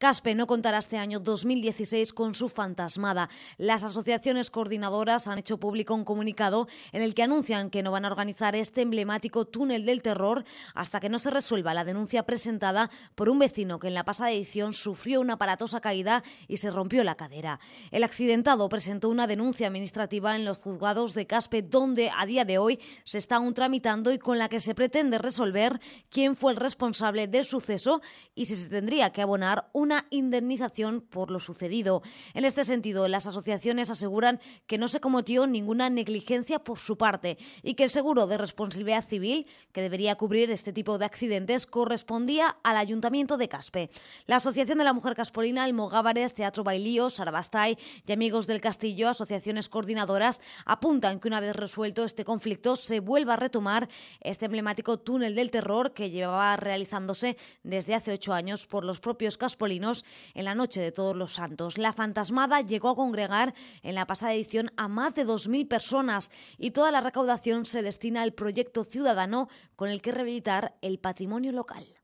CASPE no contará este año 2016 con su fantasmada. Las asociaciones coordinadoras han hecho público un comunicado en el que anuncian que no van a organizar este emblemático túnel del terror hasta que no se resuelva la denuncia presentada por un vecino que en la pasada edición sufrió una aparatosa caída y se rompió la cadera. El accidentado presentó una denuncia administrativa en los juzgados de CASPE donde a día de hoy se está aún tramitando y con la que se pretende resolver quién fue el responsable del suceso y si se tendría que abonar un una indemnización por lo sucedido. En este sentido, las asociaciones aseguran que no se cometió ninguna negligencia por su parte y que el seguro de responsabilidad civil, que debería cubrir este tipo de accidentes, correspondía al Ayuntamiento de Caspe. La Asociación de la Mujer Caspolina, El Almogávares, Teatro Bailío, Sarabastay y Amigos del Castillo, asociaciones coordinadoras, apuntan que una vez resuelto este conflicto se vuelva a retomar este emblemático túnel del terror que llevaba realizándose desde hace ocho años por los propios caspolinos en la noche de Todos los Santos. La fantasmada llegó a congregar en la pasada edición a más de 2.000 personas y toda la recaudación se destina al proyecto ciudadano con el que rehabilitar el patrimonio local.